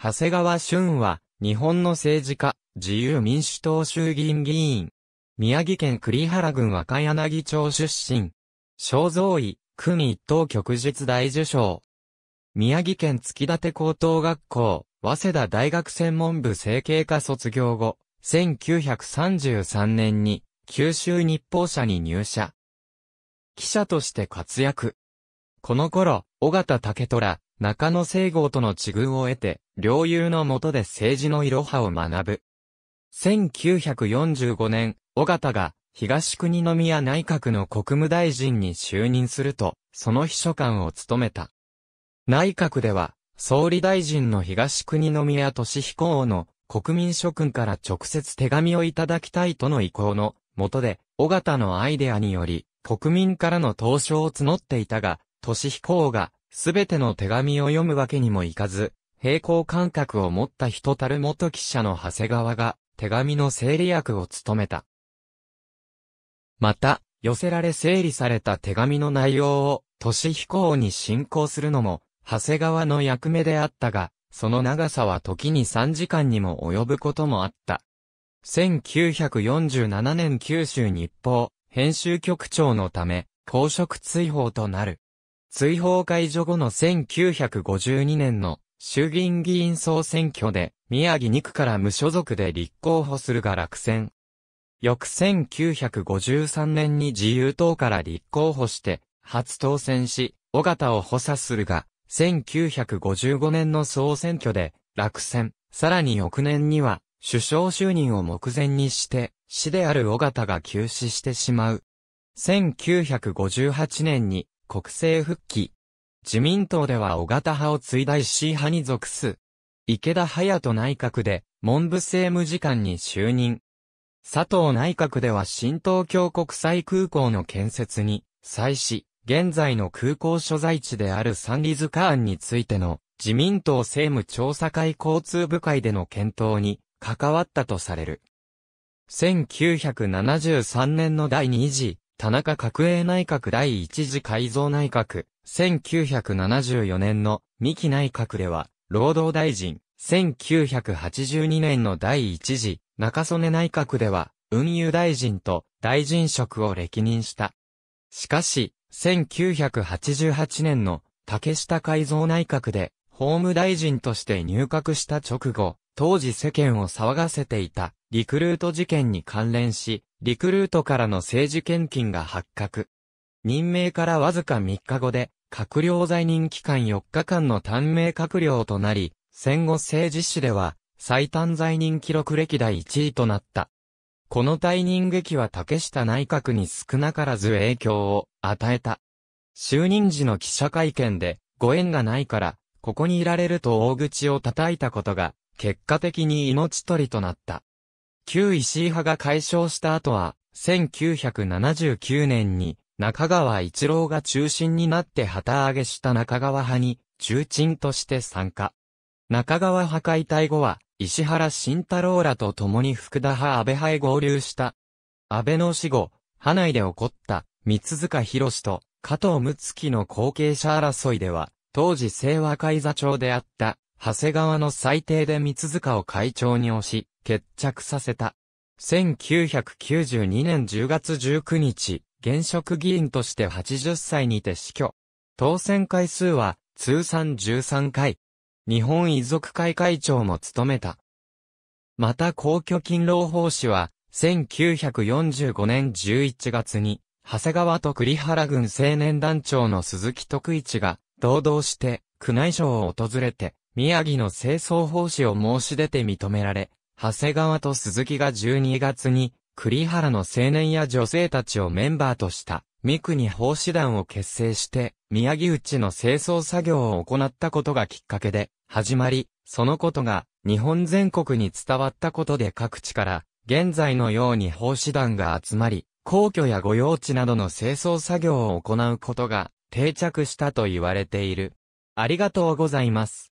長谷川俊は、日本の政治家、自由民主党衆議院議員。宮城県栗原郡若柳町出身。肖像位、組一等局実大受賞。宮城県月立高等学校、早稲田大学専門部整形科卒業後、1933年に、九州日報社に入社。記者として活躍。この頃、尾形竹虎、中野聖郷との地遇を得て、領友の下で政治のいろはを学ぶ。1945年、尾形が東国宮内閣の国務大臣に就任すると、その秘書官を務めた。内閣では、総理大臣の東国宮俊彦王の国民諸君から直接手紙をいただきたいとの意向の下で、尾形のアイデアにより、国民からの投書を募っていたが、俊彦王がすべての手紙を読むわけにもいかず、平行感覚を持った人たる元記者の長谷川が、手紙の整理役を務めた。また、寄せられ整理された手紙の内容を、都市飛行に進行するのも、長谷川の役目であったが、その長さは時に3時間にも及ぶこともあった。1947年九州日報、編集局長のため、公職追放となる。追放解除後の1952年の衆議院議員総選挙で宮城2区から無所属で立候補するが落選。翌1953年に自由党から立候補して初当選し、尾形を補佐するが、1955年の総選挙で落選。さらに翌年には首相就任を目前にして、死である尾形が急死してしまう。1958年に国政復帰。自民党では小型派を追大石派に属す。池田隼人内閣で文部政務次官に就任。佐藤内閣では新東京国際空港の建設に際し、現在の空港所在地である三里塚案についての自民党政務調査会交通部会での検討に関わったとされる。1973年の第2次田中角栄内閣第一次改造内閣、1974年の三木内閣では、労働大臣、1982年の第一次、中曽根内閣では、運輸大臣と大臣職を歴任した。しかし、1988年の竹下改造内閣で、法務大臣として入閣した直後、当時世間を騒がせていたリクルート事件に関連し、リクルートからの政治献金が発覚。任命からわずか3日後で、閣僚在任期間4日間の短命閣僚となり、戦後政治史では、最短在任記録歴代1位となった。この退任劇は竹下内閣に少なからず影響を与えた。就任時の記者会見で、ご縁がないから、ここにいられると大口を叩いたことが、結果的に命取りとなった。旧石井派が解消した後は、1979年に中川一郎が中心になって旗揚げした中川派に中鎮として参加。中川派解体後は、石原慎太郎らと共に福田派安倍派へ合流した。安倍の死後、派内で起こった、三塚博士と加藤睦月の後継者争いでは、当時清和会座長であった長谷川の最低で三塚を会長に推し、決着させた。1992年10月19日、現職議員として80歳にて死去。当選回数は通算13回。日本遺族会会長も務めた。また公共勤労奉仕は、1945年11月に、長谷川と栗原軍青年団長の鈴木徳一が、堂々して、宮内省を訪れて、宮城の清掃奉仕を申し出て認められ、長谷川と鈴木が12月に、栗原の青年や女性たちをメンバーとした、三国奉仕団を結成して、宮城内の清掃作業を行ったことがきっかけで、始まり、そのことが、日本全国に伝わったことで各地から、現在のように奉仕団が集まり、皇居や御用地などの清掃作業を行うことが定着したと言われている。ありがとうございます。